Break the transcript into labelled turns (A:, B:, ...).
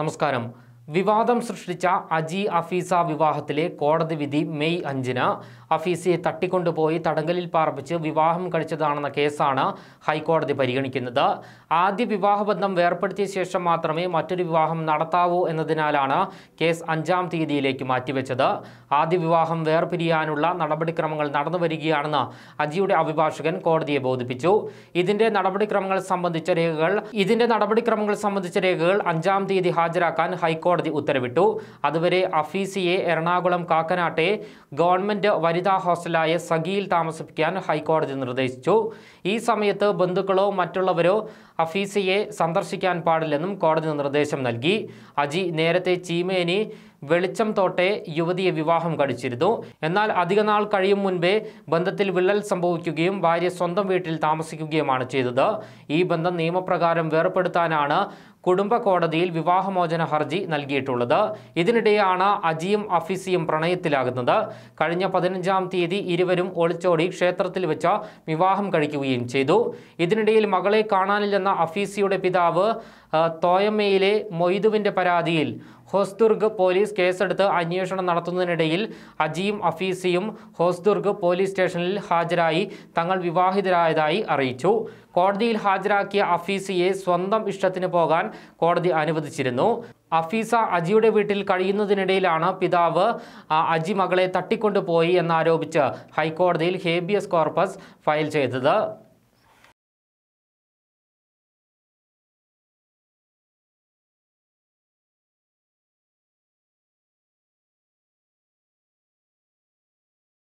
A: നമസ്കാരം വിവാദം സൃഷ്ടിച്ച അജി അഫീസ വിവാഹത്തിലെ കോടതി വിധി മെയ് അഞ്ചിന് അഫീസയെ തട്ടിക്കൊണ്ടുപോയി തടങ്കലിൽ പാർപ്പിച്ച് വിവാഹം കഴിച്ചതാണെന്ന കേസാണ് ഹൈക്കോടതി പരിഗണിക്കുന്നത് ആദ്യ വിവാഹബന്ധം വേർപ്പെടുത്തിയ ശേഷം മാത്രമേ മറ്റൊരു വിവാഹം നടത്താവൂ എന്നതിനാലാണ് കേസ് അഞ്ചാം തീയതിയിലേക്ക് മാറ്റിവെച്ചത് ആദ്യ വിവാഹം വേർപിരിയാനുള്ള നടപടിക്രമങ്ങൾ നടന്നു വരികയാണെന്ന് അജിയുടെ അഭിഭാഷകൻ കോടതിയെ ബോധിപ്പിച്ചു ഇതിന്റെ നടപടിക്രമങ്ങൾ സംബന്ധിച്ച രേഖകൾ ഇതിന്റെ നടപടിക്രമങ്ങൾ സംബന്ധിച്ച രേഖകൾ അഞ്ചാം തീയതി ഹാജരാക്കാൻ ഹൈക്കോടതി ഹൈക്കോടതി ഉത്തരവിട്ടു അതുവരെ അഫീസിയെ എറണാകുളം കാക്കനാട്ടെ ഗവൺമെന്റ് വനിതാ ഹോസ്റ്റലായ സഖിയിൽ താമസിപ്പിക്കാൻ ഹൈക്കോടതി നിർദ്ദേശിച്ചു ഈ സമയത്ത് ബന്ധുക്കളോ മറ്റുള്ളവരോ അഫീസിയെ സന്ദർശിക്കാൻ പാടില്ലെന്നും കോടതി നിർദ്ദേശം നൽകി അജി നേരത്തെ ചീമേനി വെളിച്ചം തോട്ടെ യുവതിയെ വിവാഹം കഴിച്ചിരുന്നു എന്നാൽ അധികനാൾ കഴിയും മുൻപേ ബന്ധത്തിൽ വിള്ളൽ സംഭവിക്കുകയും ഭാര്യ സ്വന്തം വീട്ടിൽ താമസിക്കുകയുമാണ് ചെയ്തത് ഈ ബന്ധം നിയമപ്രകാരം വേർപ്പെടുത്താനാണ് കുടുംബ കോടതിയിൽ വിവാഹമോചന ഹർജി നൽകിയിട്ടുള്ളത് ഇതിനിടെയാണ് അജിയും അഫീസിയും പ്രണയത്തിലാകുന്നത് കഴിഞ്ഞ പതിനഞ്ചാം തീയതി ഇരുവരും ഒളിച്ചോടി ക്ഷേത്രത്തിൽ വെച്ച് വിവാഹം കഴിക്കുകയും ചെയ്തു ഇതിനിടയിൽ മകളെ കാണാനില്ലെന്ന അഫീസിയുടെ പിതാവ് തോയമ്മയിലെ മൊയ്തുവിൻ്റെ പരാതിയിൽ ഹോസ്ദുർഗ് പോലീസ് കേസെടുത്ത് അന്വേഷണം നടത്തുന്നതിനിടയിൽ അജീം അഫീസിയും ഹോസ്ദുർഗ് പോലീസ് സ്റ്റേഷനിൽ ഹാജരായി തങ്ങൾ വിവാഹിതരായതായി അറിയിച്ചു കോടതിയിൽ ഹാജരാക്കിയ അഫീസിയെ സ്വന്തം ഇഷ്ടത്തിന് പോകാൻ കോടതി അനുവദിച്ചിരുന്നു അഫീസ അജിയുടെ വീട്ടിൽ കഴിയുന്നതിനിടയിലാണ് പിതാവ് അജി മകളെ തട്ടിക്കൊണ്ടുപോയി എന്നാരോപിച്ച് ഹൈക്കോടതിയിൽ ഹേബിയസ് കോർപ്പസ് ഫയൽ ചെയ്തത്